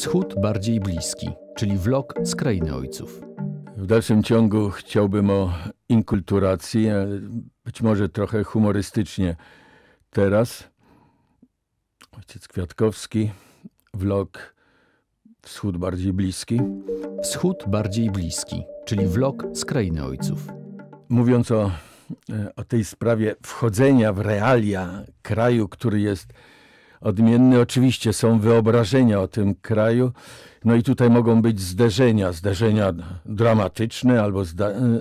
Wschód bardziej bliski, czyli vlog z krainy ojców. W dalszym ciągu chciałbym o inkulturacji, e, być może trochę humorystycznie teraz. Ojciec Kwiatkowski, vlog Wschód bardziej bliski. Wschód bardziej bliski, czyli vlog z krainy ojców. Mówiąc o, e, o tej sprawie wchodzenia w realia kraju, który jest odmienny. Oczywiście są wyobrażenia o tym kraju, no i tutaj mogą być zderzenia, zderzenia dramatyczne albo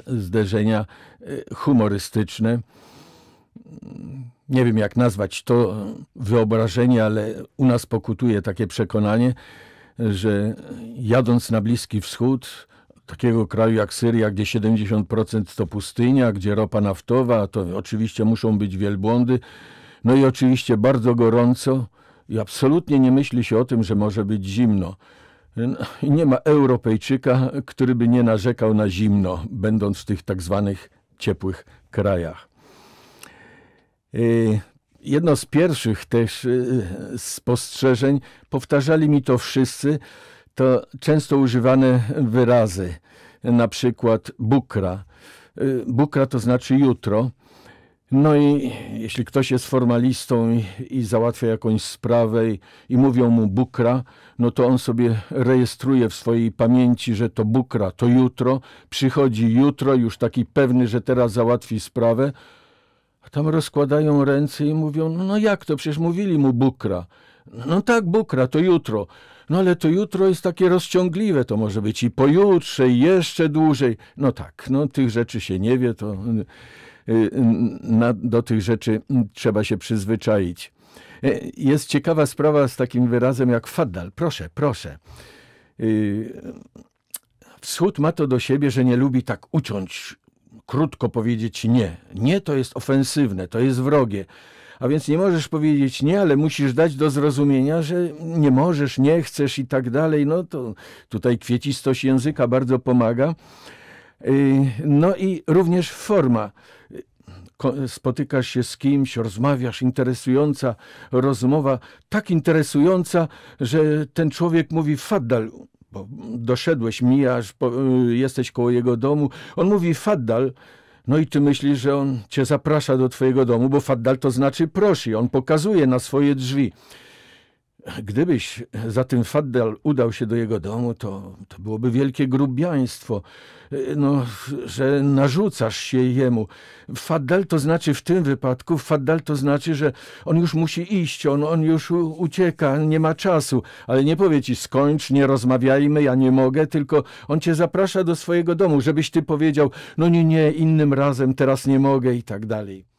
zderzenia y, humorystyczne. Nie wiem, jak nazwać to wyobrażenie, ale u nas pokutuje takie przekonanie, że jadąc na Bliski Wschód, takiego kraju jak Syria, gdzie 70% to pustynia, gdzie ropa naftowa, to oczywiście muszą być wielbłądy, no i oczywiście bardzo gorąco i absolutnie nie myśli się o tym, że może być zimno. No I nie ma Europejczyka, który by nie narzekał na zimno, będąc w tych tak zwanych ciepłych krajach. Y, jedno z pierwszych też y, spostrzeżeń, powtarzali mi to wszyscy, to często używane wyrazy, na przykład bukra. Y, bukra to znaczy jutro. No i jeśli ktoś jest formalistą i, i załatwia jakąś sprawę i, i mówią mu bukra, no to on sobie rejestruje w swojej pamięci, że to bukra, to jutro, przychodzi jutro, już taki pewny, że teraz załatwi sprawę, a tam rozkładają ręce i mówią, no, no jak to, przecież mówili mu bukra. No tak, bukra, to jutro. No ale to jutro jest takie rozciągliwe, to może być i pojutrze, i jeszcze dłużej. No tak, no tych rzeczy się nie wie, to Y, na, do tych rzeczy trzeba się przyzwyczaić. Y, jest ciekawa sprawa z takim wyrazem jak faddal. Proszę, proszę. Y, Wschód ma to do siebie, że nie lubi tak uciąć, krótko powiedzieć nie. Nie to jest ofensywne, to jest wrogie. A więc nie możesz powiedzieć nie, ale musisz dać do zrozumienia, że nie możesz, nie chcesz i tak dalej. No to tutaj kwiecistość języka bardzo pomaga. Y, no i również forma. Spotykasz się z kimś, rozmawiasz, interesująca rozmowa, tak interesująca, że ten człowiek mówi: Faddal, bo doszedłeś, mijasz, y, jesteś koło jego domu. On mówi: Faddal. No i ty myślisz, że on cię zaprasza do twojego domu, bo faddal to znaczy prosi, on pokazuje na swoje drzwi. Gdybyś za tym Faddal udał się do jego domu, to, to byłoby wielkie grubiaństwo, no, że narzucasz się jemu. Faddal to znaczy w tym wypadku, Faddal to znaczy, że on już musi iść, on, on już ucieka, nie ma czasu, ale nie powie ci skończ, nie rozmawiajmy, ja nie mogę, tylko on cię zaprasza do swojego domu, żebyś ty powiedział, no nie, nie, innym razem, teraz nie mogę i tak dalej.